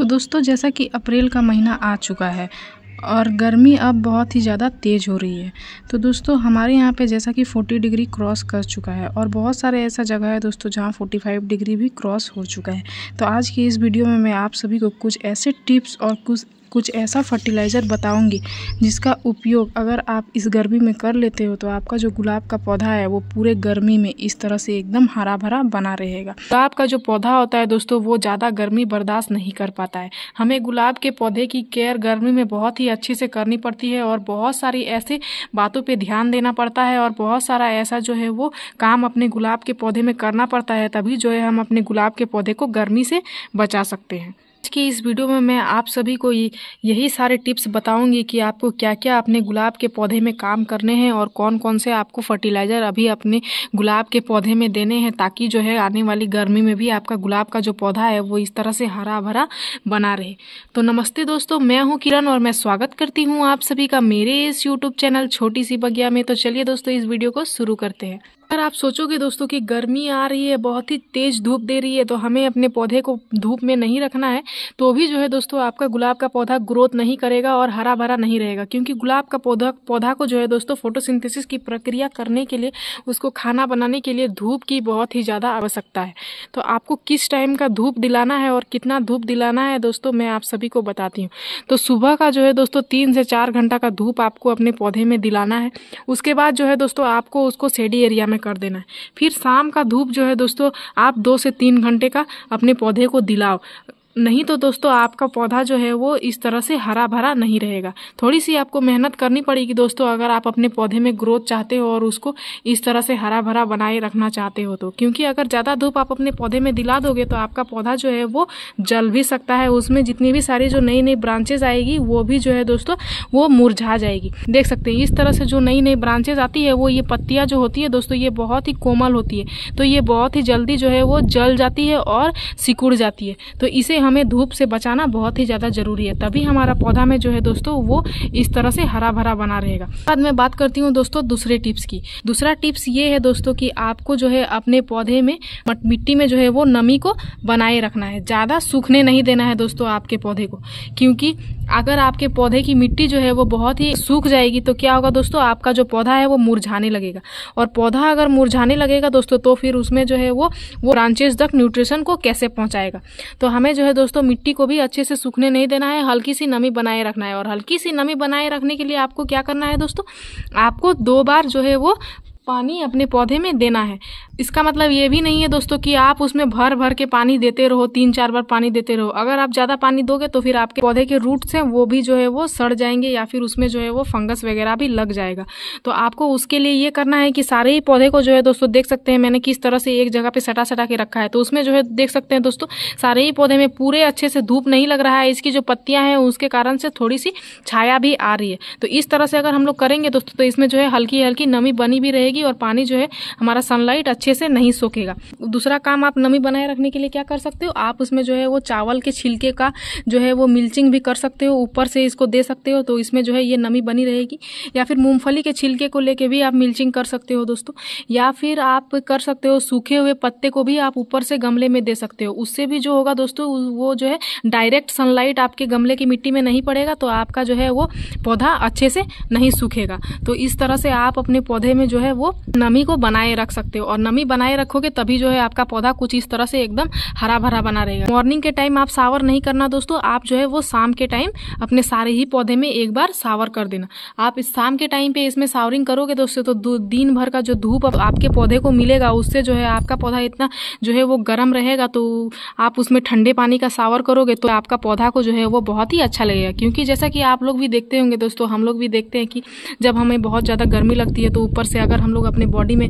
तो दोस्तों जैसा कि अप्रैल का महीना आ चुका है और गर्मी अब बहुत ही ज़्यादा तेज़ हो रही है तो दोस्तों हमारे यहाँ पे जैसा कि 40 डिग्री क्रॉस कर चुका है और बहुत सारे ऐसा जगह है दोस्तों जहाँ 45 डिग्री भी क्रॉस हो चुका है तो आज की इस वीडियो में मैं आप सभी को कुछ ऐसे टिप्स और कुछ कुछ ऐसा फर्टिलाइज़र बताऊँगी जिसका उपयोग अगर आप इस गर्मी में कर लेते हो तो आपका जो गुलाब का पौधा है वो पूरे गर्मी में इस तरह से एकदम हरा भरा बना रहेगा गुलाब का जो पौधा होता है दोस्तों वो ज़्यादा गर्मी बर्दाश्त नहीं कर पाता है हमें गुलाब के पौधे की केयर गर्मी में बहुत ही अच्छे से करनी पड़ती है और बहुत सारी ऐसी बातों पर ध्यान देना पड़ता है और बहुत सारा ऐसा जो है वो काम अपने गुलाब के पौधे में करना पड़ता है तभी जो है हम अपने गुलाब के पौधे को गर्मी से बचा सकते हैं आज की इस वीडियो में मैं आप सभी को यही सारे टिप्स बताऊंगी कि आपको क्या क्या अपने गुलाब के पौधे में काम करने हैं और कौन कौन से आपको फर्टिलाइज़र अभी अपने गुलाब के पौधे में देने हैं ताकि जो है आने वाली गर्मी में भी आपका गुलाब का जो पौधा है वो इस तरह से हरा भरा बना रहे तो नमस्ते दोस्तों मैं हूँ किरण और मैं स्वागत करती हूँ आप सभी का मेरे इस यूट्यूब चैनल छोटी सी बगिया में तो चलिए दोस्तों इस वीडियो को शुरू करते हैं अगर आप सोचोगे दोस्तों कि गर्मी आ रही है बहुत ही तेज़ धूप दे रही है तो हमें अपने पौधे को धूप में नहीं रखना है तो भी जो है दोस्तों आपका गुलाब का पौधा ग्रोथ नहीं करेगा और हरा भरा नहीं रहेगा क्योंकि गुलाब का पौधा पौधा को जो है दोस्तों फोटोसिंथेसिस की प्रक्रिया करने के लिए उसको खाना बनाने के लिए धूप की बहुत ही ज़्यादा आवश्यकता है तो आपको किस टाइम का धूप दिलाना है और कितना धूप दिलाना है दोस्तों मैं आप सभी को बताती हूँ तो सुबह का जो है दोस्तों तीन से चार घंटा का धूप आपको अपने पौधे में दिलाना है उसके बाद जो है दोस्तों आपको उसको सेडी एरिया में कर देना है फिर शाम का धूप जो है दोस्तों आप दो से तीन घंटे का अपने पौधे को दिलाओ नहीं तो दोस्तों आपका पौधा जो है वो इस तरह से हरा भरा नहीं रहेगा थोड़ी सी आपको मेहनत करनी पड़ेगी दोस्तों अगर आप अपने पौधे में ग्रोथ चाहते हो और उसको इस तरह से हरा भरा बनाए रखना चाहते हो तो क्योंकि अगर ज़्यादा धूप आप अपने पौधे में दिला दोगे तो आपका पौधा जो है वो जल भी सकता है उसमें जितनी भी सारी जो नई नई ब्रांचेज आएगी वो भी जो है दोस्तों वो मुरझा जाएगी देख सकते हैं इस तरह से जो नई नई ब्रांचेज आती है वो ये पत्तियाँ जो होती है दोस्तों ये बहुत ही कोमल होती है तो ये बहुत ही जल्दी जो है वो जल जाती है और सिकुड़ जाती है तो इसे हम हमें धूप से बचाना बहुत ही ज़्यादा ज़रूरी है तभी हमारा पौधा में जो है दोस्तों वो इस तरह से हरा भरा बना रहेगा बाद में बात करती हूँ दोस्तों दूसरे टिप्स की दूसरा टिप्स ये है दोस्तों कि आपको जो है अपने पौधे में मिट्टी में जो है वो नमी को बनाए रखना है ज़्यादा सूखने नहीं देना है दोस्तों आपके पौधे को क्योंकि अगर आपके पौधे की मिट्टी जो है वो बहुत ही सूख जाएगी तो क्या होगा दोस्तों आपका जो पौधा है वो मुरझाने लगेगा और पौधा अगर मुरझाने लगेगा दोस्तों तो फिर उसमें जो है वो वो ब्रांचेज तक न्यूट्रिशन को कैसे पहुंचाएगा तो हमें जो है दोस्तों मिट्टी को भी अच्छे से सूखने नहीं देना है हल्की सी नमी बनाए रखना है और हल्की सी नमी बनाए रखने के लिए आपको क्या करना है दोस्तों आपको दो बार जो है वो पानी अपने पौधे में देना है इसका मतलब ये भी नहीं है दोस्तों कि आप उसमें भर भर के पानी देते रहो तीन चार बार पानी देते रहो अगर आप ज़्यादा पानी दोगे तो फिर आपके पौधे के रूट्स हैं वो भी जो है वो सड़ जाएंगे या फिर उसमें जो है वो फंगस वगैरह भी लग जाएगा तो आपको उसके लिए ये करना है कि सारे ही पौधे को जो है दोस्तों देख सकते हैं मैंने किस तरह से एक जगह पर सटा सटा के रखा है तो उसमें जो है देख सकते हैं दोस्तों सारे ही पौधे में पूरे अच्छे से धूप नहीं लग रहा है इसकी जो पत्तियाँ हैं उसके कारण से थोड़ी सी छाया भी आ रही है तो इस तरह से अगर हम लोग करेंगे दोस्तों तो इसमें जो है हल्की हल्की नमी बनी भी रहेगी रहेगी और पानी जो है हमारा सनलाइट अच्छे से नहीं सोखेगा दूसरा काम आप नमी बनाए रखने के लिए क्या कर सकते हो आप उसमें जो है वो चावल के छिलके का जो है वो मिल्चिंग भी कर सकते हो ऊपर से इसको दे सकते हो तो इसमें जो है ये नमी बनी रहेगी या फिर मूंगफली के छिलके को लेके भी आप मिल्चिंग कर सकते हो दोस्तों या फिर आप कर सकते हो सूखे हुए पत्ते को भी आप ऊपर से गमले में दे सकते हो उससे भी जो होगा दोस्तों वो जो है डायरेक्ट सनलाइट आपके गमले की मिट्टी में नहीं पड़ेगा तो आपका जो है वो पौधा अच्छे से नहीं सूखेगा तो इस तरह से आप अपने पौधे में जो है वो नमी को बनाए रख सकते हो और नमी बनाए रखोगे तभी जो है आपका पौधा कुछ इस तरह से एकदम हरा भरा बना रहेगा मॉर्निंग के टाइम आप सावर नहीं करना दोस्तों आप जो है वो शाम के टाइम अपने सारे ही पौधे में एक बार सावर कर देना आप इस शाम के टाइम पे इसमें सावरिंग करोगे दोस्तों तो दिन भर का जो धूप आपके पौधे को मिलेगा उससे जो है आपका पौधा इतना जो है वो गर्म रहेगा तो आप उसमें ठंडे पानी का सावर करोगे तो आपका पौधा को जो है वो बहुत ही अच्छा लगेगा क्योंकि जैसा कि आप लोग भी देखते होंगे दोस्तों हम लोग भी देखते हैं कि जब हमें बहुत ज़्यादा गर्मी लगती है तो ऊपर से अगर हम हम लोग अपने बॉडी में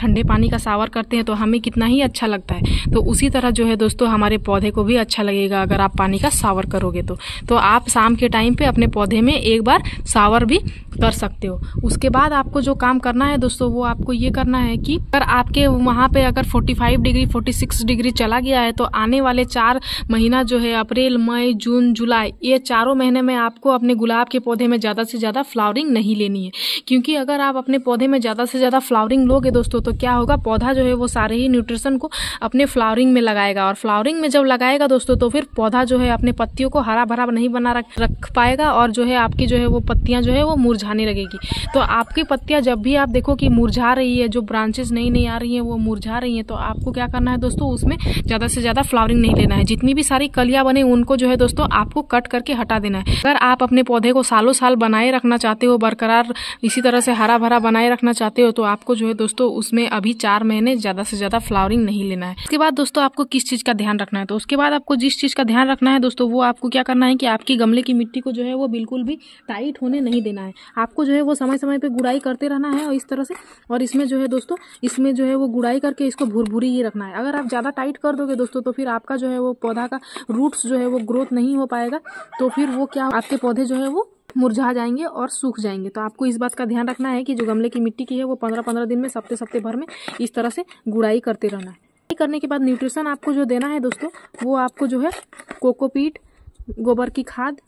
ठंडे पानी का सावर करते हैं तो हमें कितना ही अच्छा लगता है तो उसी तरह जो है दोस्तों हमारे पौधे को भी अच्छा लगेगा अगर आप पानी का सावर करोगे तो, तो आप शाम के टाइम पर अपने पौधे में एक बार सावर भी कर सकते हो उसके बाद आपको जो काम करना है दोस्तों वो आपको ये करना है कि अगर आपके वहाँ पे अगर 45 डिग्री 46 डिग्री चला गया है तो आने वाले चार महीना जो है अप्रैल मई जून जुलाई ये चारों महीने में आपको अपने गुलाब के पौधे में ज़्यादा से ज़्यादा फ्लावरिंग नहीं लेनी है क्योंकि अगर आप अपने पौधे में ज़्यादा से ज़्यादा फ्लावरिंग लोगे दोस्तों तो क्या होगा पौधा जो है वो सारे ही न्यूट्रिशन को अपने फ्लावरिंग में लगाएगा और फ्लावरिंग में जब लगाएगा दोस्तों तो फिर पौधा जो है अपने पत्तियों को हरा भरा नहीं बना रख पाएगा और जो है आपकी जो है वो पत्तियाँ जो है वो मुरझा मुरझाने लगेगी तो आपकी पत्तियाँ जब भी आप देखो कि मुरझा रही है जो ब्रांचेज नई नई आ रही हैं वो मुरझा रही हैं तो आपको क्या करना है दोस्तों उसमें ज़्यादा से ज़्यादा फ्लावरिंग नहीं लेना है जितनी भी सारी कलियाँ बने उनको जो है दोस्तों आपको कट करके हटा देना है अगर आप अपने पौधे को सालों साल बनाए रखना चाहते हो बरकरार इसी तरह से हरा भरा बनाए रखना चाहते हो तो आपको जो है दोस्तों उसमें अभी चार महीने ज़्यादा से ज़्यादा फ्लावरिंग नहीं लेना है उसके बाद दोस्तों आपको किस चीज़ का ध्यान रखना है तो उसके बाद आपको जिस चीज़ का ध्यान रखना है दोस्तों वो आपको क्या करना है कि आपकी गमले की मिट्टी को जो है वो बिल्कुल भी टाइट होने नहीं देना है आपको जो है वो समय समय पर गुड़ाई करते रहना है और इस तरह से और इसमें जो है दोस्तों इसमें जो है वो गुड़ाई करके इसको भुरभुरी ही रखना है अगर आप ज़्यादा टाइट कर दोगे दोस्तों तो फिर आपका जो है वो पौधा का रूट्स जो है वो ग्रोथ नहीं हो पाएगा तो फिर वो क्या आपके पौधे जो है वो मुरझा जाएंगे और सूख जाएंगे तो आपको इस बात का ध्यान रखना है कि जो गमले की मिट्टी की है वो पंद्रह पंद्रह दिन में सप्ते सप्ते भर में इस तरह से गुड़ाई करते रहना है करने के बाद न्यूट्रिशन आपको जो देना है दोस्तों वो आपको जो है कोकोपीट गोबर की खाद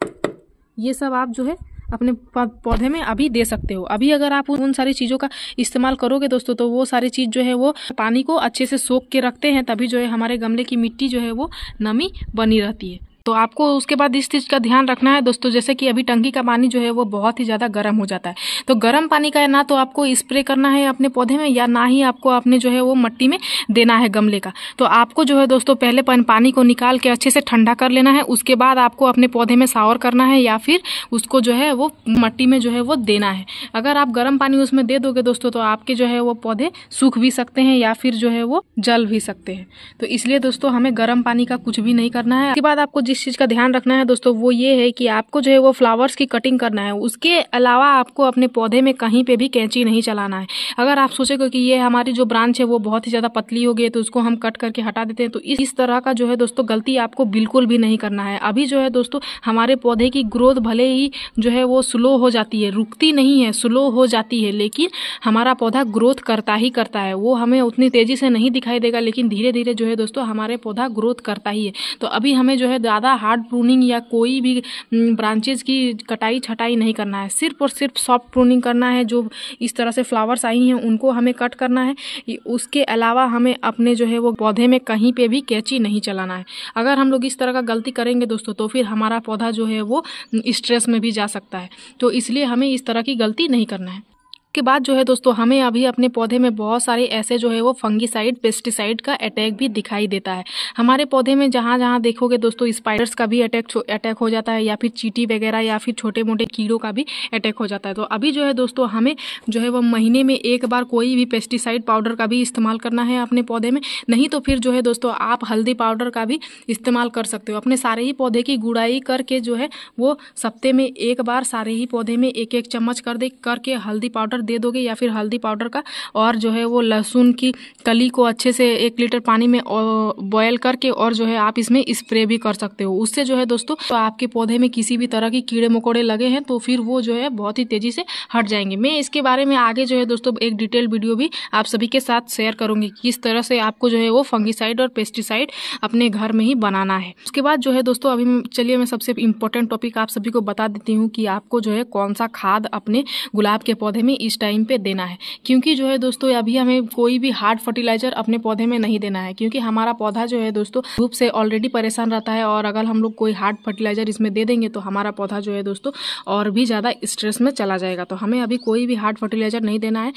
ये सब आप जो है अपने पौधे में अभी दे सकते हो अभी अगर आप उन सारी चीज़ों का इस्तेमाल करोगे दोस्तों तो वो सारी चीज़ जो है वो पानी को अच्छे से सोख के रखते हैं तभी जो है हमारे गमले की मिट्टी जो है वो नमी बनी रहती है तो आपको उसके बाद इस चीज़ का ध्यान रखना है दोस्तों जैसे कि अभी टंकी का पानी जो है वो बहुत ही ज़्यादा गर्म हो जाता है तो गर्म पानी का ना तो आपको स्प्रे करना है अपने पौधे में या ना ही आपको अपने जो है वो मट्टी में देना है गमले का तो आपको जो है दोस्तों पहले पानी को निकाल के अच्छे से ठंडा कर लेना है उसके बाद आपको अपने पौधे में सावर करना है या फिर उसको जो है वो मट्टी में जो है वो देना है अगर आप गर्म पानी उसमें दे दोगे दोस्तों तो आपके जो है वो पौधे सूख भी सकते हैं या फिर जो है वो जल भी सकते हैं तो इसलिए दोस्तों हमें गर्म पानी का कुछ भी नहीं करना है उसके बाद आपको जिस चीज़ का ध्यान रखना है दोस्तों वो ये है कि आपको जो है वो फ्लावर्स की कटिंग करना है उसके अलावा आपको अपने पौधे में कहीं पे भी कैंची नहीं चलाना है अगर आप सोचेंगे कि ये हमारी जो ब्रांच है वो बहुत ही ज़्यादा पतली हो गई है तो उसको हम कट करके हटा देते हैं तो इस तरह का जो है दोस्तों गलती आपको बिल्कुल भी नहीं करना है अभी जो है दोस्तों हमारे पौधे की ग्रोथ भले ही जो है वो स्लो हो जाती है रुकती नहीं है स्लो हो जाती है लेकिन हमारा पौधा ग्रोथ करता ही करता है वो हमें उतनी तेज़ी से नहीं दिखाई देगा लेकिन धीरे धीरे जो है दोस्तों हमारे पौधा ग्रोथ करता ही है तो अभी हमें जो है ज़्यादा हार्ड प्रूनिंग या कोई भी ब्रांचेज की कटाई छटाई नहीं करना है सिर्फ और सिर्फ सॉफ्ट प्रूनिंग करना है जो इस तरह से फ्लावर्स आई हैं उनको हमें कट करना है उसके अलावा हमें अपने जो है वो पौधे में कहीं पे भी कैची नहीं चलाना है अगर हम लोग इस तरह का गलती करेंगे दोस्तों तो फिर हमारा पौधा जो है वो स्ट्रेस में भी जा सकता है तो इसलिए हमें इस तरह की गलती नहीं करना है के बाद जो है दोस्तों हमें अभी अपने पौधे में बहुत सारे ऐसे जो है वो फंगीसाइड पेस्टिसाइड का अटैक भी दिखाई देता है हमारे पौधे में जहाँ जहाँ देखोगे दोस्तों स्पाइडर्स का भी अटैक अटैक हो जाता है या फिर चीटी वगैरह या फिर छोटे मोटे कीड़ों का भी अटैक हो जाता है तो अभी जो है दोस्तों हमें जो है वो महीने में एक बार कोई भी पेस्टिसाइड पाउडर का भी इस्तेमाल करना है अपने पौधे में नहीं तो फिर जो है दोस्तों आप हल्दी पाउडर का भी इस्तेमाल कर सकते हो अपने सारे ही पौधे की गुड़ाई करके जो है वो सप्ते में एक बार सारे ही पौधे में एक एक चम्मच कर दे करके हल्दी पाउडर पाउडर दे दोगे या फिर हल्दी पाउडर का और जो है वो लहसुन की कली को अच्छे से एक लीटर पानी में बॉयल करके और जो है आप इसमें स्प्रे भी कर सकते हो उससे जो है दोस्तों तो आपके पौधे में किसी भी तरह की कीड़े मकोड़े लगे हैं तो फिर वो जो है बहुत ही तेज़ी से हट जाएंगे मैं इसके बारे में आगे जो है दोस्तों एक डिटेल वीडियो भी आप सभी के साथ शेयर करूंगी किस तरह से आपको जो है वो फंगिसाइड और पेस्टिसाइड अपने घर में ही बनाना है उसके बाद जो है दोस्तों अभी चलिए मैं सबसे इम्पोर्टेंट टॉपिक आप सभी को बता देती हूँ कि आपको जो है कौन सा खाद अपने गुलाब के पौधे में इस टाइम पे देना है क्योंकि जो है दोस्तों अभी हमें कोई भी हार्ड फर्टिलाइजर अपने पौधे में नहीं देना है क्योंकि हमारा पौधा जो है दोस्तों धूप से ऑलरेडी परेशान रहता है और अगर हम लोग कोई हार्ड फर्टिलाइजर इसमें दे देंगे तो हमारा पौधा जो है दोस्तों और भी ज़्यादा स्ट्रेस में चला जाएगा तो हमें अभी कोई भी हार्ड फर्टिलाइजर नहीं देना है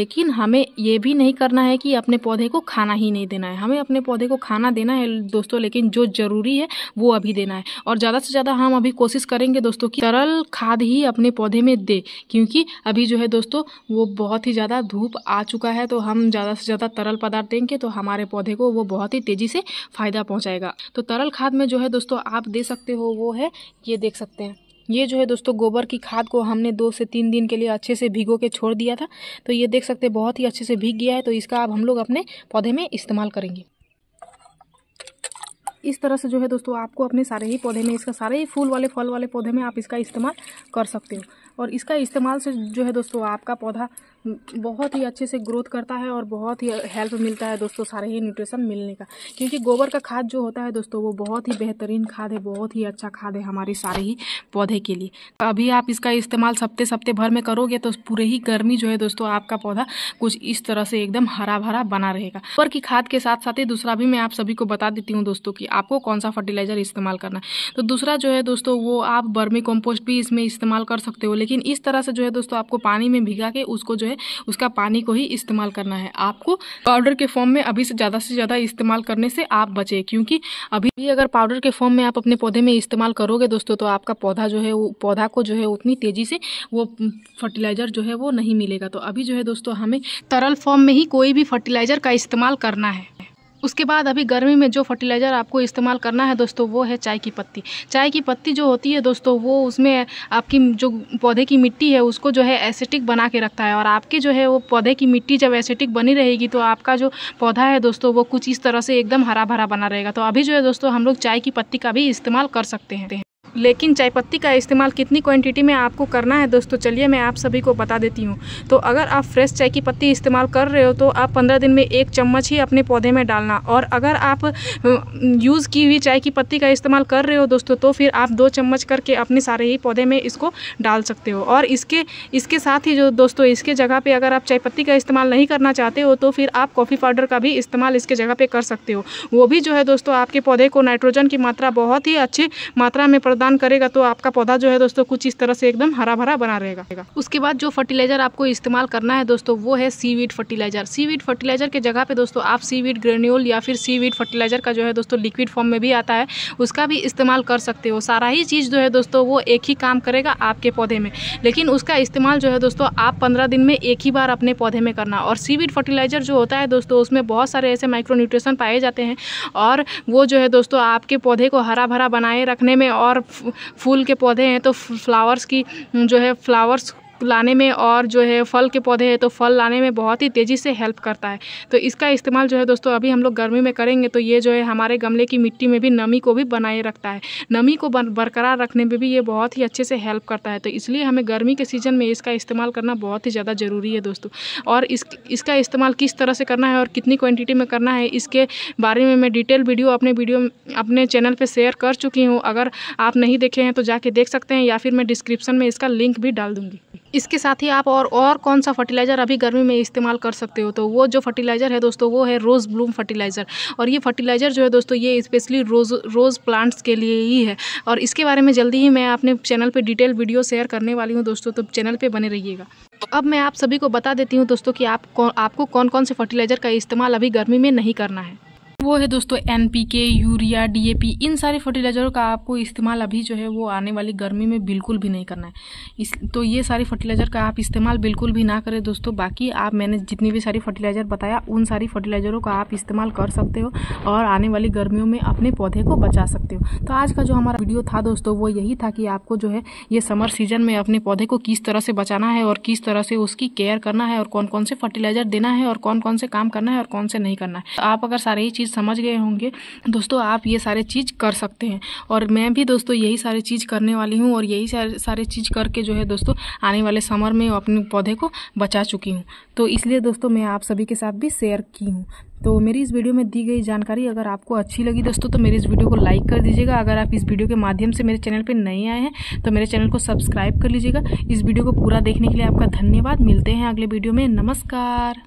लेकिन हमें ये भी नहीं करना है कि अपने पौधे को खाना ही नहीं देना है हमें अपने पौधे को खाना देना है दोस्तों लेकिन जो ज़रूरी है वो अभी देना है और ज़्यादा से ज़्यादा हम अभी कोशिश करेंगे दोस्तों कि तरल खाद ही अपने पौधे में दे क्योंकि अभी जो है दोस्तों दोस्तों वो बहुत ही ज़्यादा धूप आ चुका है तो हम ज़्यादा से ज़्यादा तरल पदार्थ देंगे तो हमारे पौधे को वो बहुत ही तेज़ी से फ़ायदा पहुँचाएगा तो तरल खाद में जो है दोस्तों आप दे सकते हो वो है ये देख सकते हैं ये जो है दोस्तों गोबर की खाद को हमने दो से तीन दिन के लिए अच्छे से भिगो के छोड़ दिया था तो ये देख सकते हैं बहुत ही अच्छे से भीग गया है तो इसका अब हम लोग अपने पौधे में इस्तेमाल करेंगे इस तरह से जो है दोस्तों आपको अपने सारे ही पौधे में इसका सारे ही फूल वाले फल वाले पौधे में आप इसका इस्तेमाल कर सकते हो और इसका इस्तेमाल से जो है दोस्तों आपका पौधा बहुत ही अच्छे से ग्रोथ करता है और बहुत ही हेल्प मिलता है दोस्तों सारे ही न्यूट्रिशन मिलने का क्योंकि गोबर का खाद जो होता है दोस्तों वो बहुत ही बेहतरीन खाद है बहुत ही अच्छा खाद है हमारे सारे ही पौधे के लिए तो अभी आप इसका इस्तेमाल सप्ते सप्ते भर में करोगे तो पूरे ही गर्मी जो है दोस्तों आपका पौधा कुछ इस तरह से एकदम हरा भरा बना रहेगा गोबर की खाद के साथ साथ ही दूसरा भी मैं आप सभी को बता देती हूँ दोस्तों की आपको कौन सा फर्टिलाइजर इस्तेमाल करना है तो दूसरा जो है दोस्तों वो आप बर्मी कॉम्पोस्ट भी इसमें इस्तेमाल कर सकते हो लेकिन इस तरह से जो है दोस्तों आपको पानी में भिगा के उसको जो है है उसका पानी को ही इस्तेमाल करना है आपको पाउडर के फॉर्म में अभी से ज़्यादा से ज़्यादा इस्तेमाल करने से आप बचें क्योंकि अभी भी अगर पाउडर के फॉर्म में आप अपने पौधे में इस्तेमाल करोगे दोस्तों तो आपका पौधा जो है वो पौधा को जो है उतनी तेज़ी से वो फर्टिलाइज़र जो है वो नहीं मिलेगा तो अभी जो है दोस्तों हमें तरल फॉर्म में ही कोई भी फर्टिलाइज़र का इस्तेमाल करना है उसके बाद अभी गर्मी में जो फर्टिलाइज़र आपको इस्तेमाल करना है दोस्तों वो है चाय की पत्ती चाय की पत्ती जो होती है दोस्तों वो उसमें आपकी जो पौधे की मिट्टी है उसको जो है एसिटिक बना के रखता है और आपके जो है वो पौधे की मिट्टी जब एसिटिक बनी रहेगी तो आपका जो पौधा है दोस्तों वो कुछ इस तरह से एकदम हरा भरा बना रहेगा तो अभी जो है दोस्तों हम लोग चाय की पत्ती का भी इस्तेमाल कर सकते हैं लेकिन चाय पत्ती का इस्तेमाल कितनी क्वांटिटी में आपको करना है दोस्तों चलिए मैं आप सभी को बता देती हूँ तो अगर आप फ्रेश चाय की पत्ती इस्तेमाल कर रहे हो तो आप पंद्रह दिन में एक चम्मच ही अपने पौधे में डालना और अगर आप यूज़ की हुई चाय की पत्ती का इस्तेमाल कर रहे हो दोस्तों तो फिर आप दो चम्मच करके अपने सारे ही पौधे में इसको डाल सकते हो और इसके इसके साथ ही जो दोस्तों इसके जगह पर अगर आप चाय पत्ती का इस्तेमाल नहीं करना चाहते हो तो फिर आप कॉफ़ी पाउडर का भी इस्तेमाल इसके जगह पर कर सकते हो वो भी जो है दोस्तों आपके पौधे को नाइट्रोजन की मात्रा बहुत ही अच्छी मात्रा में प्रदान प्रदान करेगा तो आपका पौधा जो है दोस्तों कुछ इस तरह से एकदम हरा भरा बना रहेगा उसके बाद जो फर्टिलाइजर आपको इस्तेमाल करना है दोस्तों वो है सीवीड फर्टिलाइजर सीवीड फर्टिलाइजर के जगह पे दोस्तों आप सीवीड ग्रेन्यूल या फिर सीवीड फर्टिलाइजर का जो है दोस्तों लिक्विड फॉर्म में भी आता है उसका भी इस्तेमाल कर सकते हो सारा ही चीज़ जो है दोस्तों वो एक ही काम करेगा आपके पौधे में लेकिन उसका इस्तेमाल जो है दोस्तों आप पंद्रह दिन में एक ही बार अपने पौधे में करना और सीवीड फर्टिलाइजर जो होता है दोस्तों उसमें बहुत सारे ऐसे माइक्रो न्यूट्रिशन पाए जाते हैं और वो जो है दोस्तों आपके पौधे को हरा भरा बनाए रखने में और फूल के पौधे हैं तो फ्लावर्स की जो है फ्लावर्स लाने में और जो है फल के पौधे हैं तो फल लाने में बहुत ही तेज़ी से हेल्प करता है तो इसका इस्तेमाल जो है दोस्तों अभी हम लोग गर्मी में करेंगे तो ये जो है हमारे गमले की मिट्टी में भी नमी को भी बनाए रखता है नमी को बरकरार रखने में भी ये बहुत ही अच्छे से हेल्प करता है तो इसलिए हमें गर्मी के सीज़न में इसका इस्तेमाल करना बहुत ही ज़्यादा ज़रूरी है दोस्तों और इस इसका इस्तेमाल किस तरह से करना है और कितनी क्वान्टिटी में करना है इसके बारे में मैं डिटेल वीडियो अपने वीडियो अपने चैनल पर शेयर कर चुकी हूँ अगर आप नहीं देखे हैं तो जाके देख सकते हैं या फिर मैं डिस्क्रिप्सन में इसका लिंक भी डाल दूँगी इसके साथ ही आप और और कौन सा फर्टिलाइज़र अभी गर्मी में इस्तेमाल कर सकते हो तो वो जो फर्टिलाइज़र है दोस्तों वो है रोज़ ब्लूम फर्टिलाइज़र और ये फर्टिलाइज़र जो है दोस्तों ये स्पेशली रोज़ रोज़ प्लांट्स के लिए ही है और इसके बारे में जल्दी ही मैं अपने चैनल पर डिटेल वीडियो शेयर करने वाली हूँ दोस्तों तो चैनल पर बने रहिएगा अब मैं आप सभी को बता देती हूँ दोस्तों कि आप कौ, आपको कौन कौन से फर्टिलाइज़र का इस्तेमाल अभी गर्मी में नहीं करना है वो है दोस्तों N P K urea D A P इन सारे फर्टिलाइजरों का आपको इस्तेमाल अभी जो है वो आने वाली गर्मी में बिल्कुल भी नहीं करना है इस तो ये सारी फर्टिलाइज़र का आप इस्तेमाल बिल्कुल भी ना करें दोस्तों बाकी आप मैंने जितनी भी सारी फर्टिलाइज़र बताया उन सारी फर्टिलाइज़रों का आप इस्तेमाल कर सकते हो और आने वाली गर्मियों में अपने पौधे को बचा सकते हो तो आज का जो हमारा वीडियो था दोस्तों वो यही था कि आपको जो है ये समर सीजन में अपने पौधे को किस तरह से बचाना है और किस तरह से उसकी केयर करना है और कौन कौन से फर्टिलाइज़र देना है और कौन कौन से काम करना है और कौन से नहीं करना है आप अगर सारी चीज़ समझ गए होंगे दोस्तों आप ये सारे चीज़ कर सकते हैं और मैं भी दोस्तों यही सारी चीज़ करने वाली हूँ और यही सारे चीज़ करके जो है दोस्तों आने वाले समर में अपने पौधे को बचा चुकी हूँ तो इसलिए दोस्तों मैं आप सभी के साथ भी शेयर की हूँ तो मेरी इस वीडियो में दी गई जानकारी अगर आपको अच्छी लगी दोस्तों तो मेरी इस वीडियो को लाइक कर दीजिएगा अगर आप इस वीडियो के माध्यम से मेरे चैनल पर नए आए हैं तो मेरे चैनल को सब्सक्राइब कर लीजिएगा इस वीडियो को पूरा देखने के लिए आपका धन्यवाद मिलते हैं अगले वीडियो में नमस्कार